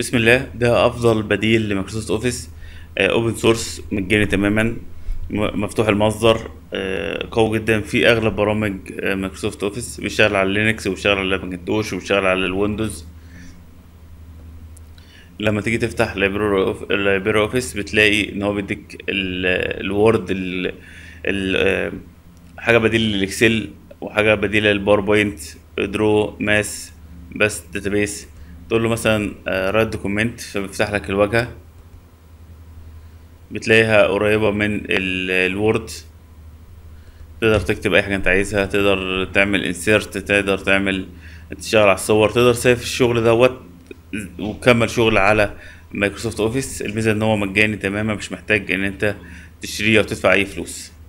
بسم الله ده افضل بديل لمايكروسوفت اوفيس اوبن آه، سورس مجاني تماما مفتوح المصدر آه، قوي جدا في اغلب برامج آه، مايكروسوفت اوفيس بيشتغل على لينكس وبيشتغل على ماكنتوش وبيشتغل على الويندوز لما تيجي تفتح لايبراري اوفيس بتلاقي ان هو بيديك الوورد حاجه بديل للاكسل وحاجه بديله للباوربوينت درو ماس بس داتابيس تقول له مثلا آه، رايت دوكيمنت فبيفتح لك الواجهه بتلاقيها قريبه من الوورد تقدر تكتب اي حاجه انت عايزها تقدر تعمل انسيرت تقدر تعمل تشغل على الصور تقدر تسيف الشغل دوت وكمل شغل على مايكروسوفت اوفيس الميزه ان هو مجاني تماما مش محتاج ان انت تشتريه او تدفع اي فلوس